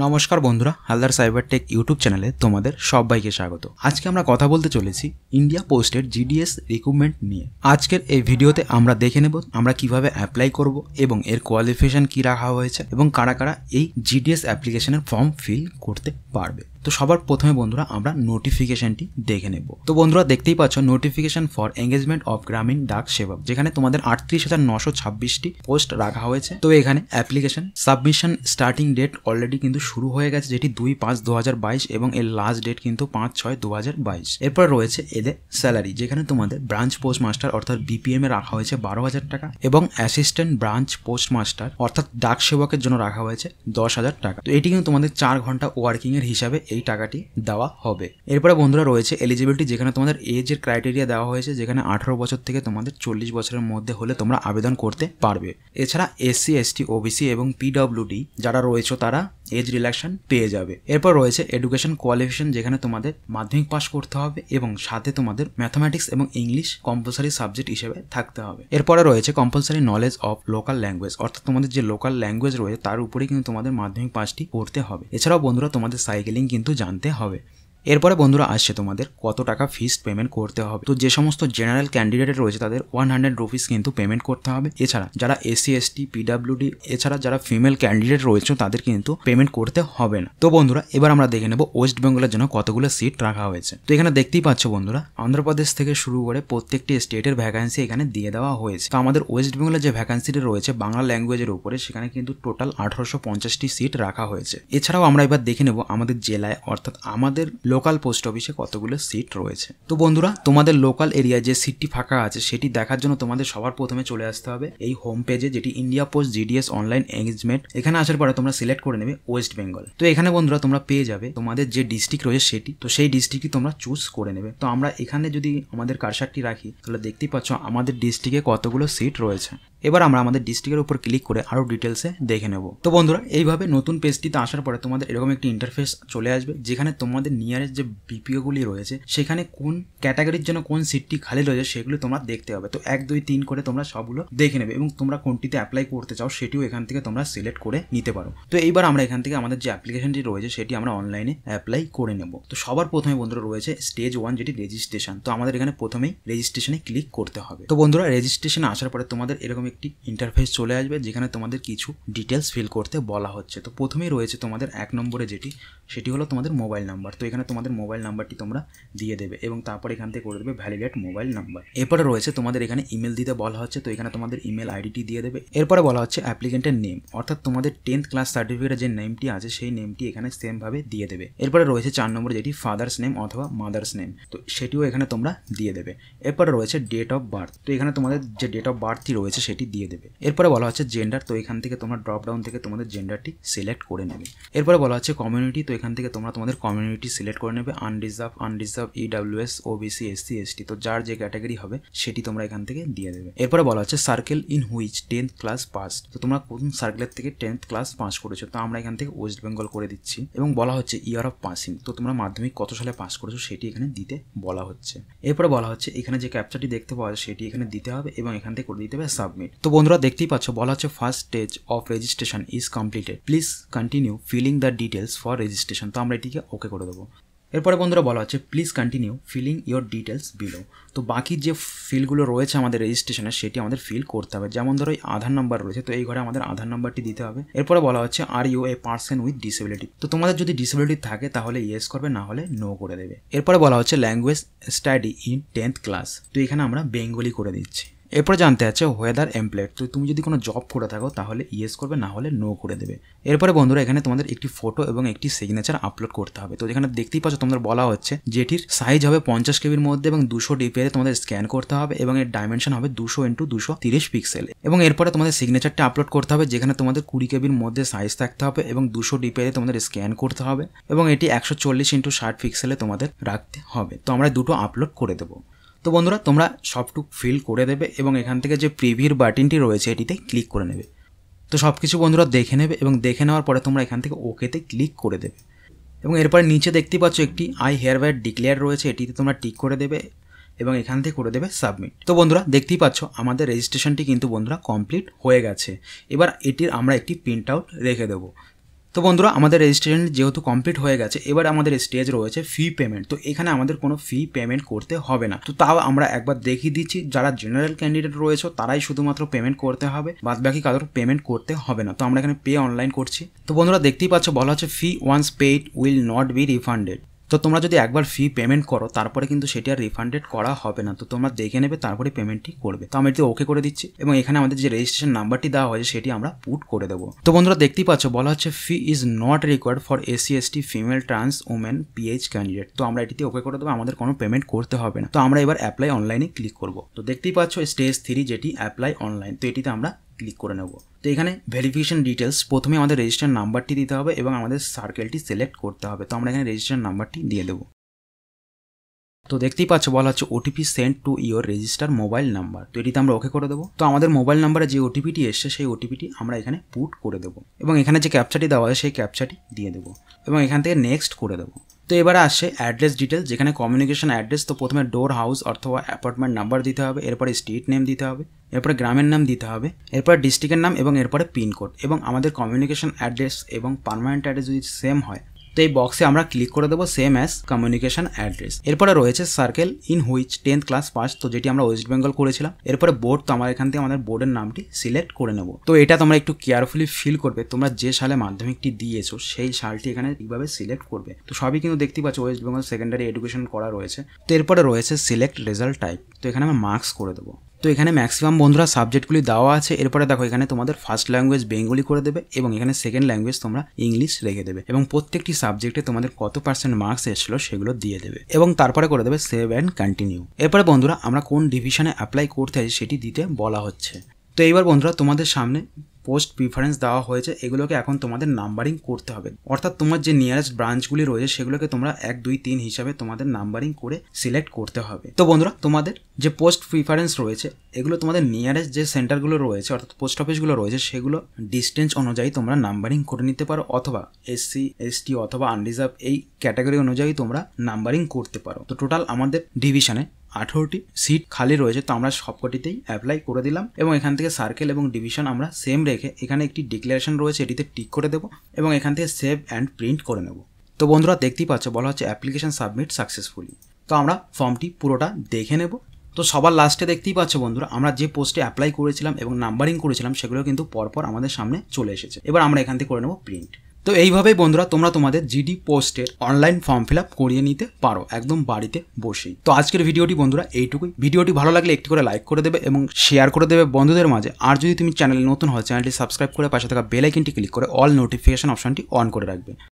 নমস্কার বন্ধুরা Haldar cyber take YouTube চ্যানেলে তোমাদের সবাইকে স্বাগত আজকে আমরা কথা বলতে চলেছি ইন্ডিয়া পোস্টের জিডিএস রিক্রুটমেন্ট নিয়ে আজকের এই ভিডিওতে আমরা দেখে নেব আমরা কিভাবে অ্যাপ্লাই করব এবং এর কোয়ালিফিকেশন কি রাখা হয়েছে এবং কারা কারা এই জিডিএস অ্যাপ্লিকেশনের ফর্ম ফিল করতে পারবে তো সবার প্রথমে বন্ধুরা আমরা নোটিফিকেশনটি দেখে নেব তো বন্ধুরা দেখতেই পাচ্ছ নোটিফিকেশন ফর এঙ্গেজমেন্ট অফ গ্রামীণ ডাক সেবক যেখানে তোমাদের আটত্রিশ হাজার নশো ছাব্বিশটি পোস্ট রাখা হয়েছে তো এখানে application submission starting date already কিন্তু শুরু হয়ে গেছে যেটি দুই পাঁচ দু এবং এর লাস্ট ডেট কিন্তু পাঁচ ছয় দু এরপর রয়েছে এদের স্যালারি যেখানে তোমাদের ব্রাঞ্চ পোস্ট মাস্টার অর্থাৎ বিপিএম এ রাখা হয়েছে বারো হাজার টাকা এবং অ্যাসিস্ট্যান্ট ব্রাঞ্চ পোস্ট মাস্টার অর্থাৎ ডাক সেবকের জন্য রাখা হয়েছে দশ হাজার টাকা তো এটি কিন্তু তোমাদের চার ঘন্টা ওয়ার্কিং এর হিসাবে এই টাকাটি দেওয়া হবে এরপরে বন্ধুরা রয়েছে এলিজিবিলিটি যেখানে তোমাদের এজের ক্রাইটেরিয়া দেওয়া হয়েছে যেখানে আঠারো বছর থেকে তোমাদের চল্লিশ বছরের মধ্যে হলে তোমরা আবেদন করতে পারবে এছাড়া এসসি এসটি ওবিসি এবং পিডব্লিউডি যারা রয়েছে তারা এজ রিল্যাকশন পেয়ে যাবে এরপর রয়েছে এডুকেশন কোয়ালিফিকেশন যেখানে তোমাদের মাধ্যমিক পাস করতে হবে এবং সাথে তোমাদের ম্যাথামেটিক্স এবং ইংলিশ কম্পালসারি সাবজেক্ট হিসেবে থাকতে হবে এরপরে রয়েছে compulsory knowledge of local language অর্থাৎ তোমাদের যে লোকাল ল্যাঙ্গুয়েজ রয়েছে তার উপরে কিন্তু তোমাদের মাধ্যমিক পাসটি করতে হবে এছাড়াও বন্ধুরা তোমাদের সাইকেলিং কিন্তু জানতে হবে এরপরে বন্ধুরা আসছে তোমাদের কত টাকা ফিস পেমেন্ট করতে হবে তো যে সমস্ত জেনারেল ক্যান্ডিডেট রয়েছে তাদের ওয়ান হান্ড্রেড রুপিস কিন্তু পেমেন্ট করতে হবে এছাড়া যারা এসি এসটি পিডাব্লিউডি এছাড়া যারা ফিমেল ক্যান্ডিডেট রয়েছে তাদের কিন্তু পেমেন্ট করতে হবে না তো বন্ধুরা এবার আমরা দেখে নেব ওয়েস্ট বেঙ্গলের জন্য কতগুলো সিট রাখা হয়েছে তো এখানে দেখতেই পাচ্ছ বন্ধুরা অন্ধ্রপ্রদেশ থেকে শুরু করে প্রত্যেকটি স্টেটের ভ্যাকান্সি এখানে দিয়ে দেওয়া হয়েছে তো আমাদের ওয়েস্ট বেঙ্গলের যে ভ্যাকান্সিটি রয়েছে বাংলা ল্যাঙ্গুয়েজের উপরে সেখানে কিন্তু টোটাল আঠারোশো পঞ্চাশটি সিট রাখা হয়েছে এছাড়াও আমরা এবার দেখে নেবো আমাদের জেলায় অর্থাৎ আমাদের লোকাল পোস্ট অফিসে কতগুলো সিট রয়েছে তো বন্ধুরা তোমাদের লোকাল এরিয়ায় যে সিটটি ফাঁকা আছে সেটি দেখার জন্য তোমাদের সবার প্রথমে চলে আসতে হবে এই হোম পেজে যেটি India post GDS online engagement এখানে আসার পরে তোমরা সিলেক্ট করে নেবে ওয়েস্ট বেঙ্গল তো এখানে বন্ধুরা তোমরা পেয়ে যাবে তোমাদের যে ডিস্ট্রিক্ট রয়েছে সেটি তো সেই ডিস্ট্রিক্টই তোমরা চুজ করে নেবে তো আমরা এখানে যদি আমাদের কারসারটি রাখি তাহলে দেখতেই পাচ্ছ আমাদের ডিস্ট্রিক্টে কতগুলো সিট রয়েছে এবার আমরা আমাদের ডিস্ট্রিক্টের উপর ক্লিক করে আরও ডিটেলসে দেখে নেব তো বন্ধুরা এইভাবে নতুন পেজটিতে আসার পরে তোমাদের এরকম একটি ইন্টারফেস চলে আসবে যেখানে তোমাদের নিয়ারেস্ট যে বিপিওগুলি রয়েছে সেখানে কোন ক্যাটাগরির জন্য কোন সিটটি খালি রয়েছে সেগুলো তোমরা দেখতে পাবে তো এক দুই তিন করে তোমরা সবগুলো দেখে নেবে এবং তোমরা কোনটিতে অ্যাপ্লাই করতে চাও সেটিও এখান থেকে তোমরা সিলেক্ট করে নিতে পারো তো এইবার আমরা এখান থেকে আমাদের যে অ্যাপ্লিকেশনটি রয়েছে সেটি আমরা অনলাইনে অ্যাপ্লাই করে নেব তো সবার প্রথমে বন্ধুরা রয়েছে স্টেজ ওয়ান যেটি রেজিস্ট্রেশন তো আমাদের এখানে প্রথমেই রেজিস্ট্রেশনে ক্লিক করতে হবে তো বন্ধুরা রেজিস্ট্রেশনে আসার পরে তোমাদের এরকম একটি ইন্টারফেস চলে আসবে যেখানে তোমাদের কিছু ডিটেলস ফিল করতে বলা হচ্ছে তো প্রথমেই রয়েছে তোমাদের এক নম্বরে যেটি সেটি হলো তোমাদের মোবাইল নাম্বার তো এখানে তোমাদের মোবাইল নাম্বারটি তোমরা দিয়ে দেবে এবং তারপর এখান থেকে করে দেবে ভ্যালিডেট মোবাইল নাম্বার এরপরে রয়েছে তোমাদের এখানে ইমেল দিতে বলা হচ্ছে তো এখানে তোমাদের ইমেল আইডিটি দিয়ে দেবে এরপরে বলা হচ্ছে অ্যাপ্লিকেন্টের নেম অর্থাৎ তোমাদের টেন্থ ক্লাস সার্টিফিকেটের যে নেমটি আছে সেই নেমটি এখানে সেমভাবে দিয়ে দেবে এরপরে রয়েছে চার নম্বরে যেটি ফাদার্স নেম অথবা মাদার্স নেম তো সেটিও এখানে তোমরা দিয়ে দেবে এরপরে রয়েছে ডেট অফ বার্থ তো এখানে তোমাদের যে ডেট অফ বার্থটি রয়েছে সেটি এটি দিয়ে দেবে এরপরে বলা হচ্ছে জেন্ডার তো এখান থেকে তোমরা ড্রপ ডাউন থেকে তোমাদের জেন্ডারটি সিলেক্ট করে নেবে এরপরে বলা হচ্ছে কমিউনিটি তো এখান থেকে তোমরা তোমাদের কমিউনিটি সিলেক্ট করে নেবে unreserved unreserved EWS OBC SC ST তো যার যে ক্যাটাগরি হবে সেটি তোমরা এখান থেকে দিয়ে দেবে এরপরে বলা হচ্ছে circle in which tenth class pass তো তোমরা কোন সার্কেলের থেকে টেন্থ ক্লাস পাস করেছো তো আমরা এখান থেকে ওয়েস্ট বেঙ্গল করে দিচ্ছি এবং বলা হচ্ছে ইয়ার অফ পাসিং তো তোমরা মাধ্যমিক কত সালে পাস করেছো সেটি এখানে দিতে বলা হচ্ছে এরপরে বলা হচ্ছে এখানে যে ক্যাপচারটি দেখতে পাওয়া যায় সেটি এখানে দিতে হবে এবং এখান থেকে করে দিতে হবে সাবমিট তো বন্ধুরা দেখতেই পাচ্ছ বলা হচ্ছে first stage of registration is completed please continue filling the details for registration তো আমরা এটিকে ওকে করে দেবো এরপরে বন্ধুরা বলা হচ্ছে please continue filling your details below তো বাকি যে ফিলগুলো রয়েছে আমাদের রেজিস্ট্রেশনে সেটি আমাদের ফিল করতে হবে যেমন ধরো আধার নাম্বার রয়েছে তো এই ঘরে আমাদের আধার নাম্বারটি দিতে হবে এরপরে বলা হচ্ছে are you a person with disability তো তোমাদের যদি ডিসেবিলিটি থাকে তাহলে ইয়েস করবে না হলে নো করে দেবে এরপরে বলা হচ্ছে language study in tenth class তো এখানে আমরা বেঙ্গলি করে দিচ্ছি এরপরে জানতে আছে ওয়েদার এমপ্লয়েড তো তুমি যদি কোনো জব করে থাকো তাহলে ইয়েস করবে না হলে নো করে দেবে এরপরে বন্ধুরা এখানে তোমাদের একটি ফটো এবং একটি সিগনেচার আপলোড করতে হবে তো এখানে দেখতেই পাচ্ছ তোমাদের বলা হচ্ছে যেটির সাইজ হবে পঞ্চাশ কেবির মধ্যে এবং দুশো ডিপিআই তোমাদের স্ক্যান করতে হবে এবং এর ডাইমেনশন হবে দুশো ইন্টু দুশো তিরিশ পিক্সেল এবং এরপরে তোমাদের সিগনেচারটা আপলোড করতে হবে যেখানে তোমাদের কুড়ি কেবির মধ্যে সাইজ থাকতে হবে এবং দুশো ডিপিআই তোমাদের স্ক্যান করতে হবে এবং এটি একশো চল্লিশ ইন্টু ষাট পিক্সেলে তোমাদের রাখতে হবে তো আমরা দুটো আপলোড করে দেবো তো বন্ধুরা তোমরা সবটুক ফিল করে দেবে এবং এখান থেকে যে প্রিভিউর বাটনটি রয়েছে এটিতে ক্লিক করে নেবে তো সব কিছু বন্ধুরা দেখে নেবে এবং দেখে নেওয়ার পরে তোমরা এখান থেকে ওকেতে ক্লিক করে দেবে এবং এরপরে নিচে দেখতে পাচ্ছ একটি আই হেয়ার ওয়ার ডিক্লেয়ার রয়েছে এটিতে তোমরা টিক করে দেবে এবং এখান থেকে করে দেবে সাবমিট তো বন্ধুরা দেখতেই পাচ্ছ আমাদের রেজিস্ট্রেশনটি কিন্তু বন্ধুরা কমপ্লিট হয়ে গেছে এবার এটির আমরা একটি প্রিন্ট আউট রেখে দেবো তো বন্ধুরা আমাদের রেজিস্ট্রেশন যেহেতু কমপ্লিট হয়ে গেছে এবার আমাদের স্টেজ রয়েছে ফি পেমেন্ট তো এখানে আমাদের কোনো ফি পেমেন্ট করতে হবে না তো তাও আমরা একবার দেখিয়ে দিচ্ছি যারা জেনারেল ক্যান্ডিডেট রয়েছে তারাই শুধুমাত্র পেমেন্ট করতে হবে বাদ বাকি কারোর পেমেন্ট করতে হবে না তো আমরা এখানে পে অনলাইন করছি তো বন্ধুরা দেখতেই পাচ্ছ বলা হচ্ছে fee once paid will not be refunded তো তোমরা যদি একবার ফি পেমেন্ট করো তারপরে কিন্তু সেটি আর রিফান্ডেড করা হবে না তো তোমরা দেখে নেবে তারপরে পেমেন্টটি করবে তো আমি এটি ওকে করে দিচ্ছি এবং এখানে আমাদের যে রেজিস্ট্রেশন নাম্বারটি দেওয়া হয়েছে সেটি আমরা পুট করে দেবো তো বন্ধুরা দেখতেই পাচ্ছ বলা হচ্ছে fee is not required for SC ST female trans women PH candidate তো আমরা এটিতে ওকে করে দেবো আমাদের কোনো পেমেন্ট করতে হবে না তো আমরা এবার অ্যাপ্লাই অনলাইনে ক্লিক করবো তো দেখতেই পাচ্ছ স্টেজ থ্রি যেটি অ্যাপ্লাই অনলাইন তো এটিতে আমরা ক্লিক করে নেব তো এখানে ভেরিফিকেশন ডিটেলস প্রথমে আমাদের রেজিস্টার নাম্বারটি দিতে হবে এবং আমাদের সার্কেলটি সিলেক্ট করতে হবে তো আমরা এখানে রেজিস্টার নাম্বারটি দিয়ে দেবো তো দেখতেই পাচ্ছ বলা হচ্ছে OTP send to your register mobile number তো এটিতে আমরা ওকে করে দেবো তো আমাদের মোবাইল নাম্বারে যে ওটিপিটি এসছে সেই ওটিপিটি আমরা এখানে পুট করে দেবো এবং এখানে যে ক্যাপচাটি দেওয়া হয় সেই ক্যাপচাটি দিয়ে দেবো এবং এখান থেকে নেক্সট করে দেবো তো এবারে আসে অ্যাড্রেস ডিটেলস যেখানে কমিউনিকেশন অ্যাড্রেস তো প্রথমে ডোর হাউস অথবা অ্যাপার্টমেন্ট নাম্বার দিতে হবে এরপরে স্ট্রিট নেম দিতে হবে এরপরে গ্রামের নাম দিতে হবে এরপর ডিস্ট্রিক্টের নাম এবং এরপরে পিনকোড এবং আমাদের কমিউনিকেশন অ্যাড্রেস এবং পারমানেন্ট অ্যাড্রেস যদি সেম হয় তো এই বক্সে আমরা ক্লিক করে দেবো সেম অ্যাজ কমিউনিকেশন অ্যাড্রেস এরপরে রয়েছে circle in which tenth class pass তো যেটি আমরা ওয়েস্ট বেঙ্গল করেছিলাম এরপরে বোর্ড তো আমরা এখান থেকে আমাদের বোর্ডের নামটি সিলেক্ট করে নেব তো এটা তোমরা একটু কেয়ারফুলি ফিল করবে তোমরা যে সালে মাধ্যমিকটি দিয়েছো সেই সালটি এখানে ঠিকভাবে সিলেক্ট করবে তো সবই কিন্তু দেখতে পাচ্ছ ওয়েস্ট বেঙ্গল সেকেন্ডারি এডুকেশন করা রয়েছে তো এরপরে রয়েছে সিলেক্ট রেজাল্ট টাইপ তো এখানে আমরা মার্কস করে দেবো তো এখানে ম্যাক্সিমাম বন্ধুরা সাবজেক্টগুলি দেওয়া আছে এরপরে দেখো এখানে তোমাদের ফার্স্ট ল্যাঙ্গুয়েজ বেঙ্গলি করে দেবে এবং এখানে সেকেন্ড ল্যাঙ্গুয়েজ তোমরা ইংলিশ রেখে দেবে এবং প্রত্যেকটি সাবজেক্টে তোমাদের কত পার্সেন্ট মার্কস এসেছিলো সেগুলো দিয়ে দেবে এবং তারপরে করে দেবে সেভ অ্যান্ড কন্টিনিউ এরপরে বন্ধুরা আমরা কোন ডিভিশনে অ্যাপ্লাই করতে আছি সেটি দিতে বলা হচ্ছে তো এইবার বন্ধুরা তোমাদের সামনে পোস্ট প্রিফারেন্স দেওয়া হয়েছে এগুলোকে এখন তোমাদের নাম্বারিং করতে হবে অর্থাৎ তোমার যে নিয়ারেস্ট ব্রাঞ্চগুলি রয়েছে সেগুলোকে তোমরা এক দুই তিন হিসাবে তোমাদের নাম্বারিং করে সিলেক্ট করতে হবে তো বন্ধুরা তোমাদের যে পোস্ট প্রিফারেন্স রয়েছে এগুলো তোমাদের নিয়ারেস্ট যে সেন্টারগুলো রয়েছে অর্থাৎ পোস্ট অফিসগুলো রয়েছে সেগুলো ডিস্টেন্স অনুযায়ী তোমরা নাম্বারিং করে নিতে পারো অথবা এসসি এসটি অথবা আনরিজার্ভ এই ক্যাটাগরি অনুযায়ী তোমরা নাম্বারিং করতে পারো তো টোটাল আমাদের ডিভিশনে আঠেরোটি সিট খালি রয়েছে তো আমরা সবকটিতেই অ্যাপ্লাই করে দিলাম এবং এখান থেকে সার্কেল এবং ডিভিশন আমরা সেম রেখে এখানে একটি ডিক্লারেশন রয়েছে এটিতে টিক করে দেবো এবং এখান থেকে সেভ অ্যান্ড প্রিন্ট করে নেব তো বন্ধুরা দেখতেই পাচ্ছ বলা হচ্ছে অ্যাপ্লিকেশন সাবমিট সাকসেসফুলি তো আমরা ফর্মটি পুরোটা দেখে নেব তো সবার লাস্টে দেখতেই পাচ্ছ বন্ধুরা আমরা যে পোস্টে অ্যাপ্লাই করেছিলাম এবং নাম্বারিং করেছিলাম সেগুলো কিন্তু পরপর আমাদের সামনে চলে এসেছে এবার আমরা এখান থেকে করে নেব প্রিন্ট তো এইভাবেই বন্ধুরা তোমরা তোমাদের জিডি পোস্টের অনলাইন ফর্ম ফিল করিয়ে নিতে পারো একদম বাড়িতে বসেই তো আজকের ভিডিওটি বন্ধুরা এইটুকুই ভিডিওটি ভালো লাগলে একটি করে লাইক করে দেবে এবং শেয়ার করে দেবে বন্ধুদের মাঝে আর যদি তুমি চ্যানেলে নতুন হয় চ্যানেলটি সাবস্ক্রাইব করে পাশে থাকা বেল ক্লিক করে অল নোটিফিকেশন অপশনটি অন করে রাখবে